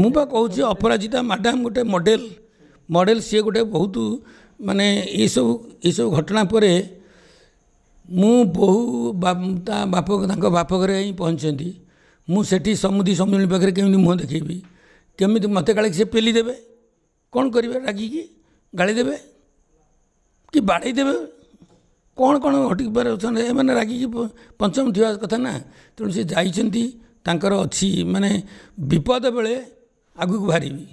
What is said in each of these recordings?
ମୁଁ ବା କହୁଛି ଅପରାଜିତା ମ୍ୟାଡ଼ାମ୍ ଗୋଟେ ମଡ଼େଲ ମଡ଼େଲ ସିଏ ଗୋଟେ ବହୁତ ମାନେ ଏଇସବୁ ଏଇସବୁ ଘଟଣା ପରେ ମୁଁ ବହୁ ତା ବାପ ତାଙ୍କ ବାପ ଘରେ ହିଁ ପହଞ୍ଚନ୍ତି ମୁଁ ସେଠି ସମୁଦି ସମୁଦ୍ରଣୀ ପାଖରେ କେମିତି ମୁହଁ ଦେଖେଇବି କେମିତି ମୋତେ କାଳେ ସେ ପେଲି ଦେବେ କ'ଣ କରିବେ ରାଗିକି ଗାଳି ଦେବେ କି ବାଡ଼େଇ ଦେବେ କ'ଣ କ'ଣ ଘଟିପାରୁଛନ୍ତି ଏମାନେ ରାଗିକି ପଞ୍ଚମ ଥିବା କଥା ନା ତେଣୁ ସେ ଯାଇଛନ୍ତି ତାଙ୍କର ଅଛି ମାନେ ବିପଦ ବେଳେ ଆଗକୁ ବାହାରିବି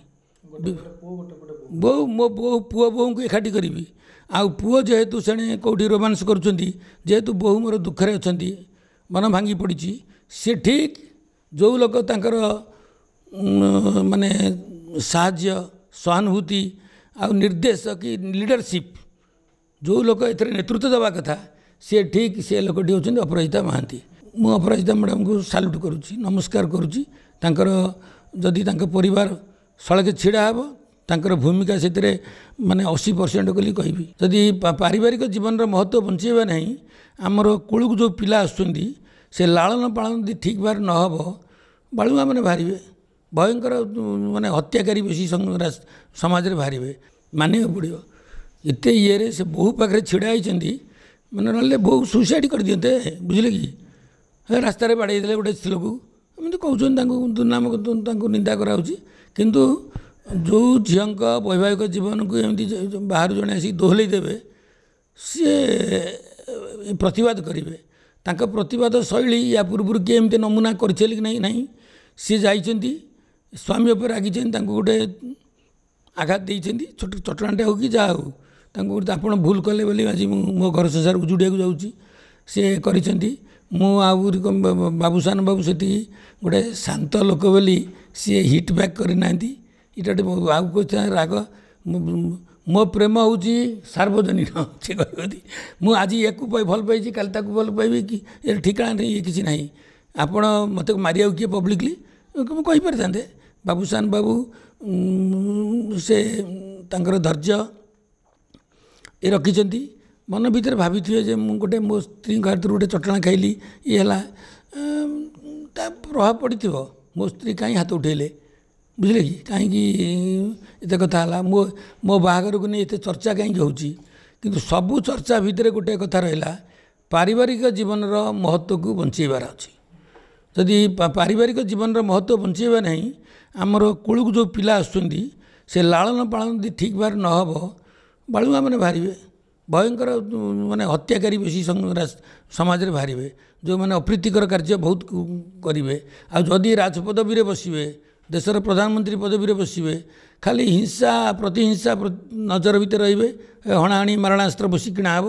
ବୋଉ ମୋ ବୋଉ ପୁଅ ବୋଉଙ୍କୁ ଏକାଠି କରିବି ଆଉ ପୁଅ ଯେହେତୁ ସେଣେ କେଉଁଠି ରୋମାନ୍ସ କରୁଛନ୍ତି ଯେହେତୁ ବୋହୁ ମୋର ଦୁଃଖରେ ଅଛନ୍ତି ମନ ଭାଙ୍ଗି ପଡ଼ିଛି ସେ ଠିକ୍ ଯେଉଁ ଲୋକ ତାଙ୍କର ମାନେ ସାହାଯ୍ୟ ସହାନୁଭୂତି ଆଉ ନିର୍ଦ୍ଦେଶ କି ଲିଡ଼ରସିପ୍ ଯେଉଁ ଲୋକ ଏଥିରେ ନେତୃତ୍ୱ ଦେବା କଥା ସେ ଠିକ୍ ସେ ଲୋକଟି ହେଉଛନ୍ତି ଅପରାଜିତା ମହାନ୍ତି ମୁଁ ଅପରାଜିତା ମ୍ୟାଡ଼ାମ୍ଙ୍କୁ ସାଲ୍ୟୁଟ୍ କରୁଛି ନମସ୍କାର କରୁଛି ତାଙ୍କର ଯଦି ତାଙ୍କ ପରିବାର ସଳଖେ ଛିଡ଼ା ହେବ ତାଙ୍କର ଭୂମିକା ସେଥିରେ ମାନେ ଅଶୀ ପରସେଣ୍ଟ ବୋଲି କହିବି ଯଦି ପାରିବାରିକ ଜୀବନର ମହତ୍ତ୍ଵ ବଞ୍ଚାଇବା ନାହିଁ ଆମର କୂଳକୁ ଯେଉଁ ପିଲା ଆସୁଛନ୍ତି ସେ ଲାଳନ ପାଳନ ଯଦି ଠିକ୍ ଭାବରେ ନ ହେବ ମାନେ ବାହାରିବେ ଭୟଙ୍କର ମାନେ ହତ୍ୟାକାରୀ ବେଶୀ ସମାଜରେ ବାହାରିବେ ମାନିବାକୁ ପଡ଼ିବ ଏତେ ଇଏରେ ସେ ବହୁ ପାଖରେ ଛିଡ଼ା ହୋଇଛନ୍ତି ମାନେ ନହେଲେ ବୋହୁ ସୁଇସାଇଡ଼୍ କରିଦିଅନ୍ତେ ବୁଝିଲେ କି ରାସ୍ତାରେ ବାଡ଼େଇ ଦେଲେ ଗୋଟେ ସ୍ତ୍ରୀଲୋକକୁ ଏମିତି କହୁଛନ୍ତି ତାଙ୍କୁ ଦୁର୍ନାମ ତାଙ୍କୁ ନିନ୍ଦା କରାହେଉଛି କିନ୍ତୁ ଯେଉଁ ଝିଅଙ୍କ ବୈବାହିକ ଜୀବନକୁ ଏମିତି ବାହାରୁ ଜଣେ ଆସିକି ଦୋହଲେଇ ଦେବେ ସିଏ ପ୍ରତିବାଦ କରିବେ ତାଙ୍କ ପ୍ରତିବାଦ ଶୈଳୀ ୟା ପୂର୍ବରୁ କିଏ ଏମିତି ନମୁନା କରିଥିଲେ କି ନାହିଁ ନାହିଁ ସିଏ ଯାଇଛନ୍ତି ସ୍ୱାମୀ ଉପରେ ରାଗିଛନ୍ତି ତାଙ୍କୁ ଗୋଟେ ଆଘାତ ଦେଇଛନ୍ତି ଛୋଟ ଚଟଣାଟେ ହେଉ କି ଯାହା ହେଉ ତାଙ୍କୁ ଆପଣ ଭୁଲ କଲେ ବୋଲି ଆଜି ମୁଁ ମୋ ଘର ସଂସାର ଉଜୁଡ଼ିବାକୁ ଯାଉଛି ସିଏ କରିଛନ୍ତି ମୁଁ ଆହୁରି ବାବୁସାନ ବାବୁ ସେଠି ଗୋଟେ ଶାନ୍ତ ଲୋକ ବୋଲି ସିଏ ହିଟ୍ ବ୍ୟାକ୍ କରିନାହାନ୍ତି ଏଇଟା ଗୋଟେ ଆଉ କହିଥାଏ ରାଗ ମୋ ପ୍ରେମ ହେଉଛି ସାର୍ବଜନୀନ ସେ କହିବି ମୁଁ ଆଜି ୟାକୁ ଭଲ ପାଇଛି କାଲି ତାକୁ ଭଲ ପାଇବି କି ଏ ଠିକଣା ନାହିଁ ଇଏ କିଛି ନାହିଁ ଆପଣ ମୋତେ ମାରିବାକୁ କିଏ ପବ୍ଲିକଲି ମୁଁ କହିପାରିଥାନ୍ତେ ବାବୁସାନ ବାବୁ ସେ ତାଙ୍କର ଧୈର୍ଯ୍ୟ ଏ ରଖିଛନ୍ତି ମନ ଭିତରେ ଭାବିଥିବେ ଯେ ମୁଁ ଗୋଟେ ମୋ ସ୍ତ୍ରୀଙ୍କ ହାତରୁ ଗୋଟେ ଚଟଣା ଖାଇଲି ଇଏ ହେଲା ତା ପ୍ରଭାବ ପଡ଼ିଥିବ ମୋ ସ୍ତ୍ରୀ କାହିଁ ହାତ ଉଠାଇଲେ ବୁଝିଲେ କି କାହିଁକି ଏତେ କଥା ହେଲା ମୋ ମୋ ବାହାଘରକୁ ନେଇ ଏତେ ଚର୍ଚ୍ଚା କାହିଁକି ହେଉଛି କିନ୍ତୁ ସବୁ ଚର୍ଚ୍ଚା ଭିତରେ ଗୋଟେ କଥା ରହିଲା ପାରିବାରିକ ଜୀବନର ମହତ୍ଵକୁ ବଞ୍ଚେଇବାର ଅଛି ଯଦି ପାରିବାରିକ ଜୀବନର ମହତ୍ଵ ବଞ୍ଚେଇବା ନାହିଁ ଆମର କୂଳକୁ ଯେଉଁ ପିଲା ଆସୁଛନ୍ତି ସେ ଲାଳନ ପାଳନ ଯଦି ଠିକ୍ ଭାବରେ ନହେବ ହେବ ବାଳୁଙ୍ଗାମାନେ ବାହାରିବେ ଭୟଙ୍କର ମାନେ ହତ୍ୟାକାରୀ ବେଶୀ ସମାଜରେ ବାହାରିବେ ଯେଉଁମାନେ ଅପ୍ରୀତିକର କାର୍ଯ୍ୟ ବହୁତ କରିବେ ଆଉ ଯଦି ରାଜପଦବୀରେ ବସିବେ ଦେଶର ପ୍ରଧାନମନ୍ତ୍ରୀ ପଦବୀରେ ବସିବେ ଖାଲି ହିଂସା ପ୍ରତିହିଂସା ନଜର ଭିତରେ ରହିବେ ହଣାହଣି ମାରଣାସ୍ତ୍ର ବସି କିଣା ହେବ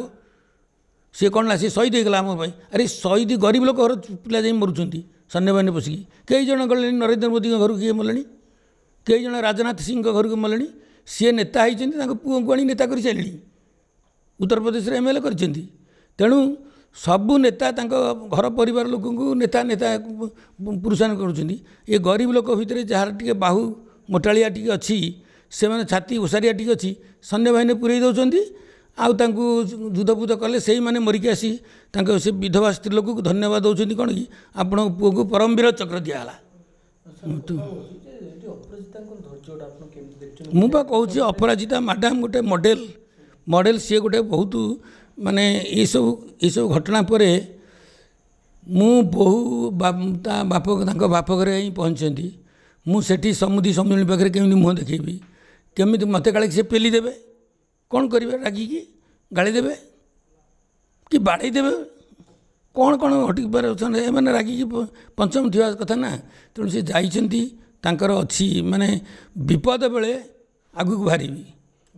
ସିଏ କ'ଣ ହେଲା ସିଏ ଶହୀଦ ହୋଇଗଲା ଆମ ପାଇଁ ଆରେ ଶହୀଦ ଗରିବ ଲୋକ ଘର ପିଲା ଯାଇ ମରୁଛନ୍ତି ସୈନ୍ୟମାନେ ବସିକି କେହି ଜଣ ଗଲେଣି ନରେନ୍ଦ୍ର ମୋଦିଙ୍କ ଘରକୁ କିଏ ମଲେଣି କେହି ଜଣ ରାଜନାଥ ସିଂଙ୍କ ଘରକୁ ମଲେଣି ସିଏ ନେତା ହୋଇଛନ୍ତି ତାଙ୍କ ପୁଅଙ୍କୁ ଆଣି ନେତା କରି ଚାଲିଲେଣି ଉତ୍ତରପ୍ରଦେଶରେ ଏମ୍ ଏଲ୍ ଏ କରିଛନ୍ତି ତେଣୁ ସବୁ ନେତା ତାଙ୍କ ଘର ପରିବାର ଲୋକଙ୍କୁ ନେତା ନେତା ପୁରୁଷାନ କରୁଛନ୍ତି ଏ ଗରିବ ଲୋକ ଭିତରେ ଯାହାର ଟିକେ ବାହୁ ମୋଟାଳିଆ ଟିକେ ଅଛି ସେମାନେ ଛାତି ଓସାରିଆ ଟିକେ ଅଛି ସୈନ୍ୟବାହିନୀ ପୁରେଇ ଦେଉଛନ୍ତି ଆଉ ତାଙ୍କୁ ଯୁଦ୍ଧଫୁଦ୍ଧ କଲେ ସେଇମାନେ ମରିକି ଆସି ତାଙ୍କ ସେ ବିଧବା ସ୍ତ୍ରୀ ଲୋକକୁ ଧନ୍ୟବାଦ ଦେଉଛନ୍ତି କ'ଣ କି ଆପଣଙ୍କ ପୁଅକୁ ପରମବୀର ଚକ୍ର ଦିଆହେଲା ମୁଁ ବା କହୁଛି ଅପରାଜିତା ମ୍ୟାଡ଼ାମ୍ ଗୋଟେ ମଡ଼େଲ୍ ମଡ଼େଲ ସିଏ ଗୋଟେ ବହୁତ ମାନେ ଏସବୁ ଏସବୁ ଘଟଣା ପରେ ମୁଁ ବହୁ ତା ବାପ ତାଙ୍କ ବାପ ଘରେ ଯାଇ ପହଞ୍ଚନ୍ତି ମୁଁ ସେଠି ସମୁଦି ସମୁଦ୍ରଣୀ ପାଖରେ କେମିତି ମୁହଁ ଦେଖେଇବି କେମିତି ମୋତେ କାଳେ ସେ ପେଲି ଦେବେ କ'ଣ କରିବେ ରାଗିକି ଗାଳିଦେବେ କି ବାଡ଼େଇ ଦେବେ କ'ଣ କ'ଣ ଘଟିପାରେ ଅଛନ୍ତି ଏମାନେ ରାଗିକି ପଞ୍ଚମ ଥିବା କଥା ନା ତେଣୁ ସେ ଯାଇଛନ୍ତି ତାଙ୍କର ଅଛି ମାନେ ବିପଦ ବେଳେ ଆଗକୁ ବାହାରିବି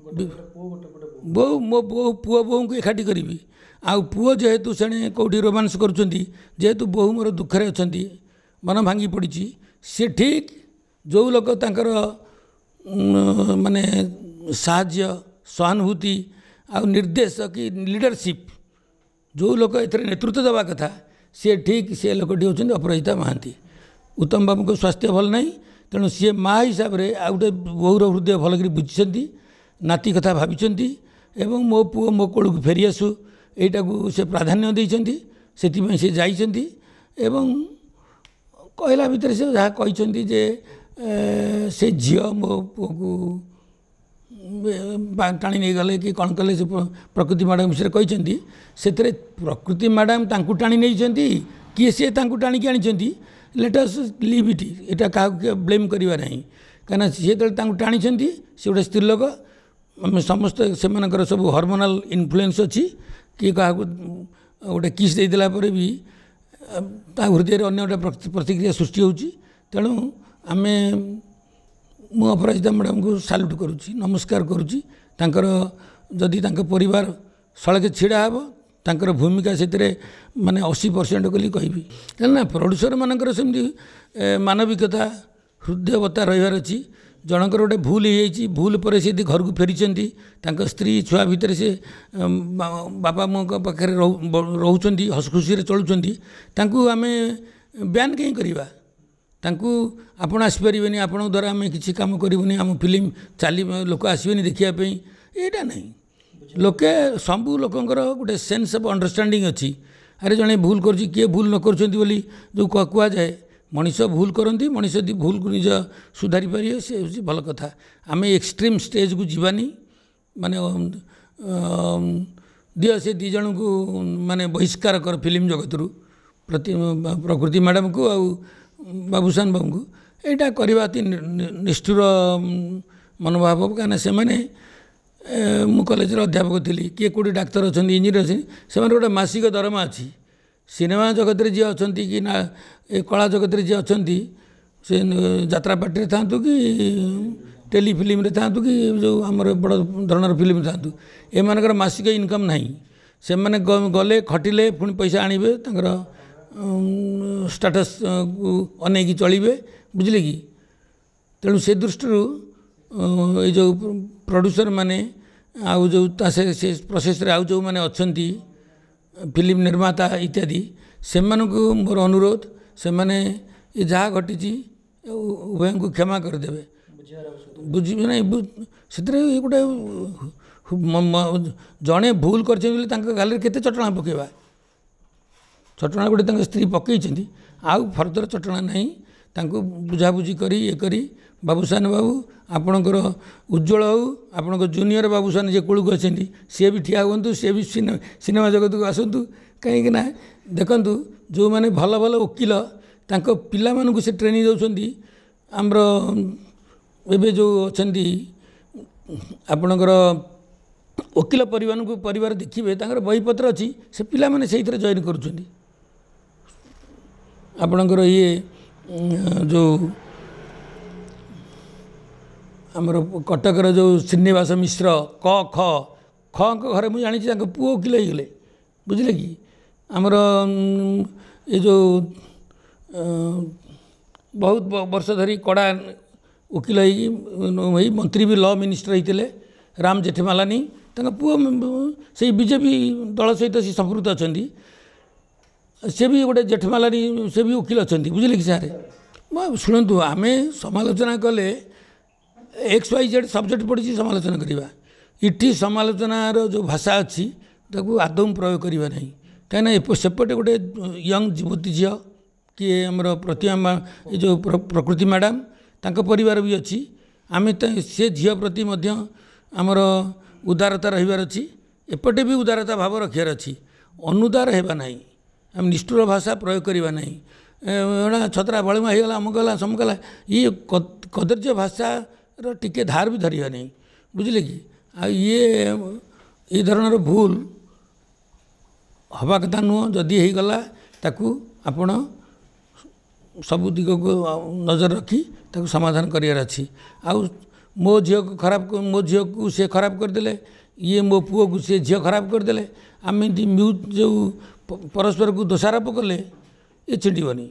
ବୋଉ ମୋ ବୋଉ ପୁଅ ବୋଉଙ୍କୁ ଏକାଠି କରିବି ଆଉ ପୁଅ ଯେହେତୁ ସେଣେ କେଉଁଠି ରୋମାନ୍ସ କରୁଛନ୍ତି ଯେହେତୁ ବୋହୁ ମୋର ଦୁଃଖରେ ଅଛନ୍ତି ମନ ଭାଙ୍ଗି ପଡ଼ିଛି ସେ ଠିକ୍ ଯେଉଁ ଲୋକ ତାଙ୍କର ମାନେ ସାହାଯ୍ୟ ସହାନୁଭୂତି ଆଉ ନିର୍ଦ୍ଦେଶ କି ଲିଡ଼ରସିପ୍ ଯେଉଁ ଲୋକ ଏଥିରେ ନେତୃତ୍ୱ ଦେବା କଥା ସିଏ ଠିକ୍ ସେ ଲୋକଟି ହେଉଛନ୍ତି ଅପରାଜିତା ମହାନ୍ତି ଉତ୍ତମ ବାବୁଙ୍କ ସ୍ୱାସ୍ଥ୍ୟ ଭଲ ନାହିଁ ତେଣୁ ସିଏ ମା' ହିସାବରେ ଆଉ ଗୋଟେ ବୋଉର ହୃଦୟ ଭଲକରି ବୁଝିଛନ୍ତି ନାତି କଥା ଭାବିଛନ୍ତି ଏବଂ ମୋ ପୁଅ ମୋ କୋଳକୁ ଫେରିଆସୁ ଏଇଟାକୁ ସେ ପ୍ରାଧାନ୍ୟ ଦେଇଛନ୍ତି ସେଥିପାଇଁ ସେ ଯାଇଛନ୍ତି ଏବଂ କହିଲା ଭିତରେ ସେ ଯାହା କହିଛନ୍ତି ଯେ ସେ ଝିଅ ମୋ ପୁଅକୁ ଟାଣି ନେଇଗଲେ କି କ'ଣ କଲେ ସେ ପ୍ରକୃତି ମ୍ୟାଡ଼ାମ୍ ବିଷୟରେ କହିଛନ୍ତି ସେଥିରେ ପ୍ରକୃତି ମ୍ୟାଡ଼ାମ୍ ତାଙ୍କୁ ଟାଣି ନେଇଛନ୍ତି କିଏ ସିଏ ତାଙ୍କୁ ଟାଣିକି ଆଣିଛନ୍ତି ଲେଟସ୍ ଲିଭ୍ ଇଟ୍ ଏଇଟା କାହାକୁ ବ୍ଲେମ୍ କରିବା ନାହିଁ କାହିଁକିନା ସିଏ ଯେତେବେଳେ ତାଙ୍କୁ ଟାଣିଛନ୍ତି ସେ ଗୋଟେ ସ୍ତ୍ରୀ ଲୋକ ଆମେ ସମସ୍ତେ ସେମାନଙ୍କର ସବୁ ହର୍ମୋନାଲ୍ ଇନଫ୍ଲୁଏନ୍ସ ଅଛି କି କାହାକୁ ଗୋଟେ କିସ୍ ଦେଇଦେଲା ପରେ ବି ତା ହୃଦୟରେ ଅନ୍ୟ ଗୋଟେ ପ୍ରତିକ୍ରିୟା ସୃଷ୍ଟି ହେଉଛି ତେଣୁ ଆମେ ମୁଁ ଅପରାଜିତା ମ୍ୟାଡ଼ାମ୍ଙ୍କୁ ସାଲ୍ୟୁଟ୍ କରୁଛି ନମସ୍କାର କରୁଛି ତାଙ୍କର ଯଦି ତାଙ୍କ ପରିବାର ସଳକେ ଛିଡ଼ା ହେବ ତାଙ୍କର ଭୂମିକା ସେଥିରେ ମାନେ ଅଶୀ ପରସେଣ୍ଟ ବୋଲି କହିବି କାହିଁକିନା ପ୍ରଡ୍ୟୁସର୍ମାନଙ୍କର ସେମିତି ମାନବିକତା ହୃଦୟବତା ରହିବାର ଅଛି ଜଣଙ୍କର ଗୋଟେ ଭୁଲ ହେଇଯାଇଛି ଭୁଲ ପରେ ସେ ଯଦି ଘରକୁ ଫେରିଛନ୍ତି ତାଙ୍କ ସ୍ତ୍ରୀ ଛୁଆ ଭିତରେ ସେ ବାପା ମାଆଙ୍କ ପାଖରେ ରହୁଛନ୍ତି ହସଖୁସିରେ ଚଳୁଛନ୍ତି ତାଙ୍କୁ ଆମେ ବ୍ୟାନ୍ କାହିଁ କରିବା ତାଙ୍କୁ ଆପଣ ଆସିପାରିବେନି ଆପଣଙ୍କ ଦ୍ୱାରା ଆମେ କିଛି କାମ କରିବୁନି ଆମ ଫିଲ୍ମ ଚାଲି ଲୋକ ଆସିବେନି ଦେଖିବା ପାଇଁ ଏଇଟା ନାହିଁ ଲୋକେ ସବୁ ଲୋକଙ୍କର ଗୋଟେ ସେନ୍ସ ଅଫ୍ ଅଣ୍ଡରଷ୍ଟାଣ୍ଡିଂ ଅଛି ଆରେ ଜଣେ ଭୁଲ କରୁଛି କିଏ ଭୁଲ ନ କରୁଛନ୍ତି ବୋଲି ଯେଉଁ କୁହାଯାଏ भूल भूल निज सुधारी से मनिस भल कथा मनिस एक्सट्रीम स्टेज भन् जीवानी एक्सट्रिम स्टेजको से म को म बहिष्कार कर फिल्म जगत जगत्र प्रकृति मैडम म्याडमको आउँ बाबुसान को एटा अति निष्ठुर मनोभाव कहाँसम्म म कलेज र अध्यापक थिए कि कोही डाक्तर अस्ति इन्जिनयर अनि त्यहाँ गएर मासिक दरमा अच्छा ସିନେମା ଜଗତରେ ଯିଏ ଅଛନ୍ତି କି ନା ଏ କଳା ଜଗତରେ ଯିଏ ଅଛନ୍ତି ସେ ଯାତ୍ରା ପାର୍ଟିରେ ଥାଆନ୍ତୁ କି ଟେଲିଫିଲ୍ମରେ ଥାଆନ୍ତୁ କି ଯେଉଁ ଆମର ବଡ଼ ଧରଣର ଫିଲ୍ମ ଥାଆନ୍ତୁ ଏମାନଙ୍କର ମାସିକ ଇନକମ୍ ନାହିଁ ସେମାନେ ଗଲେ ଖଟିଲେ ପୁଣି ପଇସା ଆଣିବେ ତାଙ୍କର ଷ୍ଟାଟସ୍କୁ ଅନେଇକି ଚଳିବେ ବୁଝିଲେ କି ତେଣୁ ସେ ଦୃଷ୍ଟିରୁ ଏଇ ଯେଉଁ ପ୍ରଡ୍ୟୁସର୍ମାନେ ଆଉ ଯେଉଁ ତା ସେ ପ୍ରୋସେସ୍ରେ ଆଉ ଯେଉଁମାନେ ଅଛନ୍ତି ଫିଲ୍ମ ନିର୍ମାତା ଇତ୍ୟାଦି ସେମାନଙ୍କୁ ମୋର ଅନୁରୋଧ ସେମାନେ ଏ ଯାହା ଘଟିଛି ଉଭୟଙ୍କୁ କ୍ଷମା କରିଦେବେ ବୁଝିବେ ନାହିଁ ସେଥିରେ ଗୋଟେ ଜଣେ ଭୁଲ କରିଛନ୍ତି ବୋଲି ତାଙ୍କ ଗାଲିରେ କେତେ ଚଟଣା ପକାଇବା ଚଟଣା ଗୋଟେ ତାଙ୍କ ସ୍ତ୍ରୀ ପକାଇଛନ୍ତି ଆଉ ଫର୍ଦର ଚଟଣା ନାହିଁ ତାଙ୍କୁ ବୁଝାବୁଝି କରି ଇଏ କରି ବାବୁସାନ ବାବୁ ଆପଣଙ୍କର ଉଜ୍ଜ୍ୱଳ ହଉ ଆପଣଙ୍କ ଜୁନିୟର ବାବୁସାନ ଯିଏ କୂଳକୁ ଅଛନ୍ତି ସିଏ ବି ଠିଆ ହୁଅନ୍ତୁ ସିଏ ବି ସିନେମା ଜଗତକୁ ଆସନ୍ତୁ କାହିଁକି ନା ଦେଖନ୍ତୁ ଯେଉଁମାନେ ଭଲ ଭଲ ଓକିଲ ତାଙ୍କ ପିଲାମାନଙ୍କୁ ସେ ଟ୍ରେନିଂ ଦେଉଛନ୍ତି ଆମର ଏବେ ଯେଉଁ ଅଛନ୍ତି ଆପଣଙ୍କର ଓକିଲ ପରିବାରକୁ ପରିବାର ଦେଖିବେ ତାଙ୍କର ବହିପତ୍ର ଅଛି ସେ ପିଲାମାନେ ସେଇଥିରେ ଜଏନ୍ କରୁଛନ୍ତି ଆପଣଙ୍କର ଇଏ ଯେଉଁ ଆମର କଟକର ଯେଉଁ ଶ୍ରୀନିବାସ ମିଶ୍ର କ ଖ ଖଙ୍କ ଘରେ ମୁଁ ଜାଣିଛି ତାଙ୍କ ପୁଅ ଓକିଲ ହେଇଗଲେ ବୁଝିଲେ କି ଆମର ଏ ଯେଉଁ ବହୁତ ବର୍ଷ ଧରି କଡ଼ା ଓକିଲ ହେଇକି ହେଇ ମନ୍ତ୍ରୀ ବି ଲ ମିନିଷ୍ଟର ହେଇଥିଲେ ରାମ ଜେଠମାଲାନୀ ତାଙ୍କ ପୁଅ ସେଇ ବିଜେପି ଦଳ ସହିତ ସେ ସମ୍ପୃକ୍ତ ଅଛନ୍ତି ସେ ବି ଗୋଟେ ଜେଠମାଲାନୀ ସେ ବି ଓକିଲ ଅଛନ୍ତି ବୁଝିଲେ କି ସାର୍ ଶୁଣନ୍ତୁ ଆମେ ସମାଲୋଚନା କଲେ ଏକ୍ସ ୱାଇ ଜେଡ଼୍ ସବଜେକ୍ଟ ପଡ଼ିଛି ସମାଲୋଚନା କରିବା ଇଠି ସମାଲୋଚନାର ଯେଉଁ ଭାଷା ଅଛି ତାକୁ ଆଦୌ ପ୍ରୟୋଗ କରିବା ନାହିଁ କାହିଁକିନା ସେପଟେ ଗୋଟେ ୟଙ୍ଗ ଯୁବତୀ ଝିଅ କିଏ ଆମର ପ୍ରତିମା ଏ ଯେଉଁ ପ୍ରକୃତି ମ୍ୟାଡ଼ାମ୍ ତାଙ୍କ ପରିବାର ବି ଅଛି ଆମେ ସେ ଝିଅ ପ୍ରତି ମଧ୍ୟ ଆମର ଉଦାରତା ରହିବାର ଅଛି ଏପଟେ ବି ଉଦାରତା ଭାବ ରଖିବାର ଅଛି ଅନୁଦାର ହେବା ନାହିଁ ଆମେ ନିଷ୍ଠୁର ଭାଷା ପ୍ରୟୋଗ କରିବା ନାହିଁ ଛତ୍ରା ବଳିମା ହେଇଗଲା ଅମକ ହେଲା ସମକ ହେଲା ଇଏ କଦର୍ଯ୍ୟ ଭାଷା ଟିକିଏ ଧାର ବି ଧରିବନି ବୁଝିଲେ କି ଆଉ ଇଏ ଏ ଧରଣର ଭୁଲ ହେବା କଥା ନୁହଁ ଯଦି ହେଇଗଲା ତାକୁ ଆପଣ ସବୁ ଦିଗକୁ ନଜର ରଖି ତାକୁ ସମାଧାନ କରିବାର ଅଛି ଆଉ ମୋ ଝିଅକୁ ଖରାପ ମୋ ଝିଅକୁ ସିଏ ଖରାପ କରିଦେଲେ ଇଏ ମୋ ପୁଅକୁ ସିଏ ଝିଅ ଖରାପ କରିଦେଲେ ଆମେ ଯେଉଁ ଯେଉଁ ପରସ୍ପରକୁ ଦୋଷାରୋପ କଲେ ଇଏ ଛିଣ୍ଡିବନି